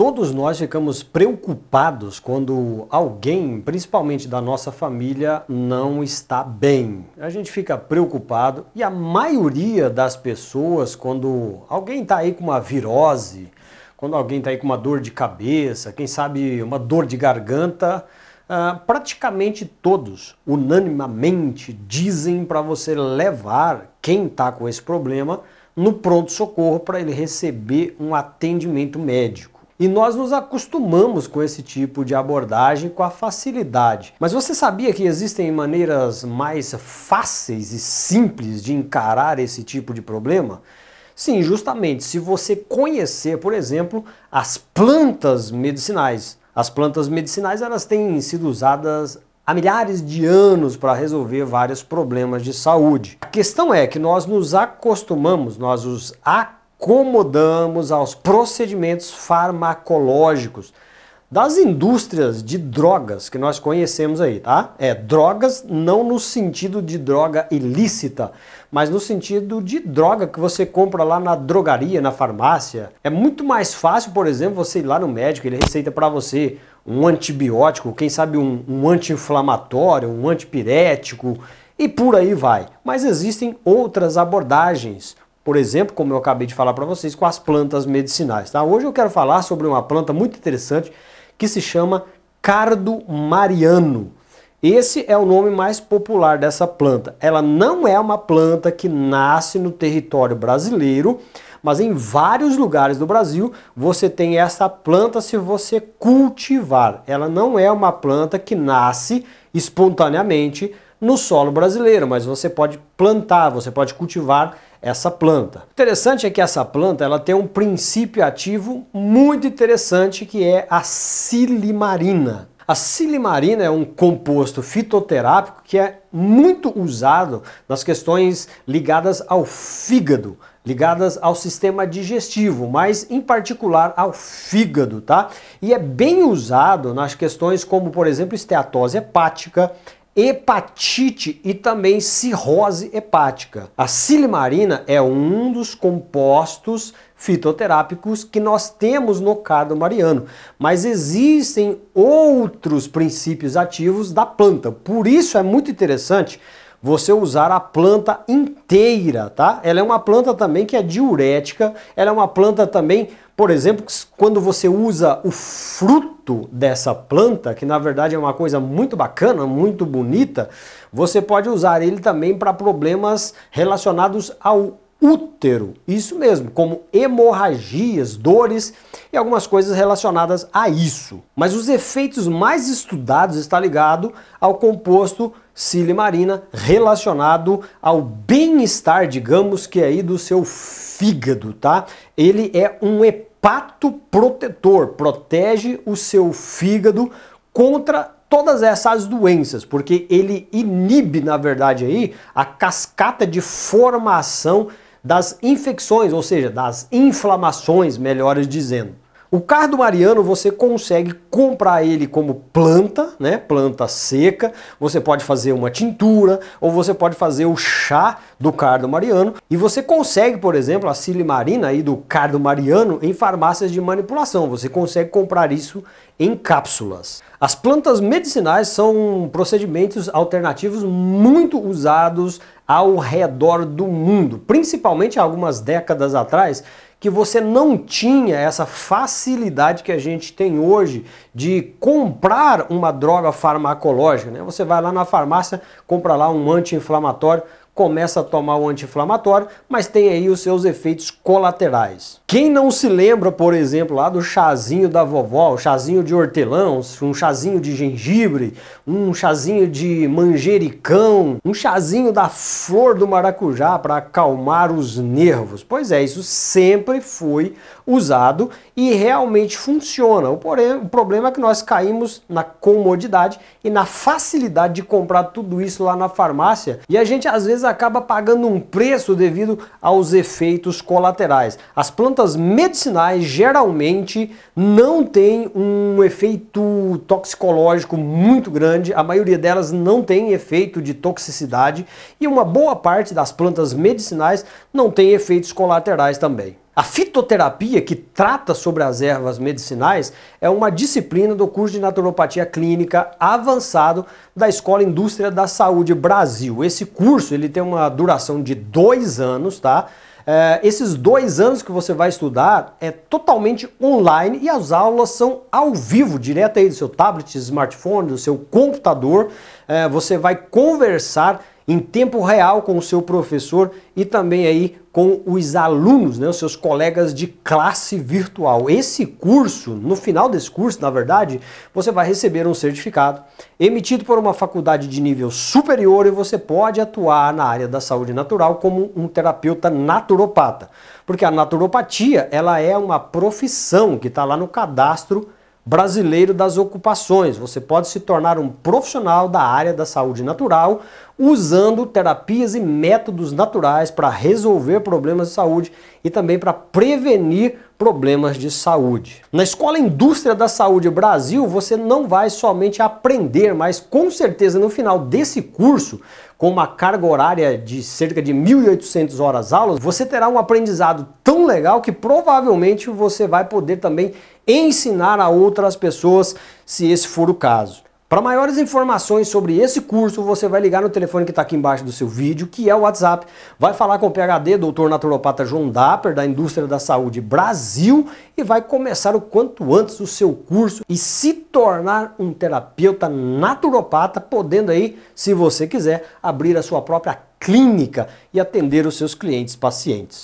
Todos nós ficamos preocupados quando alguém, principalmente da nossa família, não está bem. A gente fica preocupado e a maioria das pessoas, quando alguém está aí com uma virose, quando alguém está aí com uma dor de cabeça, quem sabe uma dor de garganta, ah, praticamente todos, unanimamente, dizem para você levar quem está com esse problema no pronto-socorro para ele receber um atendimento médico. E nós nos acostumamos com esse tipo de abordagem com a facilidade. Mas você sabia que existem maneiras mais fáceis e simples de encarar esse tipo de problema? Sim, justamente se você conhecer, por exemplo, as plantas medicinais. As plantas medicinais elas têm sido usadas há milhares de anos para resolver vários problemas de saúde. A questão é que nós nos acostumamos, nós os acostumamos acomodamos aos procedimentos farmacológicos das indústrias de drogas que nós conhecemos aí, tá? É, drogas não no sentido de droga ilícita, mas no sentido de droga que você compra lá na drogaria, na farmácia. É muito mais fácil, por exemplo, você ir lá no médico, ele receita para você um antibiótico, quem sabe um, um anti-inflamatório, um antipirético e por aí vai. Mas existem outras abordagens por exemplo, como eu acabei de falar para vocês, com as plantas medicinais. Tá? Hoje eu quero falar sobre uma planta muito interessante que se chama cardo mariano. Esse é o nome mais popular dessa planta. Ela não é uma planta que nasce no território brasileiro, mas em vários lugares do Brasil você tem essa planta se você cultivar. Ela não é uma planta que nasce espontaneamente no solo brasileiro, mas você pode plantar, você pode cultivar essa planta. O interessante é que essa planta ela tem um princípio ativo muito interessante que é a silimarina. A silimarina é um composto fitoterápico que é muito usado nas questões ligadas ao fígado, ligadas ao sistema digestivo, mas em particular ao fígado, tá? E é bem usado nas questões como, por exemplo, esteatose hepática, hepatite e também cirrose hepática. A silimarina é um dos compostos fitoterápicos que nós temos no cardo mariano, mas existem outros princípios ativos da planta. Por isso é muito interessante você usar a planta inteira, tá? Ela é uma planta também que é diurética, ela é uma planta também, por exemplo, quando você usa o fruto dessa planta, que na verdade é uma coisa muito bacana, muito bonita, você pode usar ele também para problemas relacionados ao útero, isso mesmo, como hemorragias, dores e algumas coisas relacionadas a isso. Mas os efeitos mais estudados está ligado ao composto Silimarina relacionado ao bem-estar, digamos que é aí do seu fígado, tá? Ele é um hepato protetor, protege o seu fígado contra todas essas doenças, porque ele inibe, na verdade, aí a cascata de formação das infecções, ou seja, das inflamações, melhor dizendo. O cardo mariano você consegue comprar ele como planta, né? Planta seca. Você pode fazer uma tintura ou você pode fazer o chá do cardo mariano e você consegue, por exemplo, a silimarina aí do cardo mariano em farmácias de manipulação. Você consegue comprar isso em cápsulas. As plantas medicinais são procedimentos alternativos muito usados ao redor do mundo, principalmente algumas décadas atrás que você não tinha essa facilidade que a gente tem hoje de comprar uma droga farmacológica. Né? Você vai lá na farmácia, compra lá um anti-inflamatório, começa a tomar o anti-inflamatório, mas tem aí os seus efeitos colaterais. Quem não se lembra, por exemplo, lá do chazinho da vovó, o chazinho de hortelão, um chazinho de gengibre, um chazinho de manjericão, um chazinho da flor do maracujá para acalmar os nervos? Pois é, isso sempre foi usado e realmente funciona. O, porém, o problema é que nós caímos na comodidade e na facilidade de comprar tudo isso lá na farmácia e a gente às vezes acaba pagando um preço devido aos efeitos colaterais. As plantas medicinais geralmente não têm um efeito toxicológico muito grande, a maioria delas não tem efeito de toxicidade e uma boa parte das plantas medicinais não tem efeitos colaterais também. A fitoterapia, que trata sobre as ervas medicinais, é uma disciplina do curso de naturopatia clínica avançado da Escola Indústria da Saúde Brasil. Esse curso ele tem uma duração de dois anos, tá? É, esses dois anos que você vai estudar é totalmente online e as aulas são ao vivo, direto aí do seu tablet, smartphone, do seu computador. É, você vai conversar em tempo real com o seu professor e também aí com os alunos, né, os seus colegas de classe virtual. Esse curso, no final desse curso, na verdade, você vai receber um certificado emitido por uma faculdade de nível superior e você pode atuar na área da saúde natural como um terapeuta naturopata, porque a naturopatia ela é uma profissão que está lá no cadastro brasileiro das ocupações. Você pode se tornar um profissional da área da saúde natural usando terapias e métodos naturais para resolver problemas de saúde e também para prevenir problemas de saúde. Na Escola Indústria da Saúde Brasil, você não vai somente aprender, mas com certeza no final desse curso, com uma carga horária de cerca de 1.800 horas aulas, você terá um aprendizado tão legal que provavelmente você vai poder também ensinar a outras pessoas, se esse for o caso. Para maiores informações sobre esse curso, você vai ligar no telefone que está aqui embaixo do seu vídeo, que é o WhatsApp. Vai falar com o PHD, doutor naturopata João Dapper, da Indústria da Saúde Brasil, e vai começar o quanto antes o seu curso e se tornar um terapeuta naturopata, podendo aí, se você quiser, abrir a sua própria clínica e atender os seus clientes pacientes.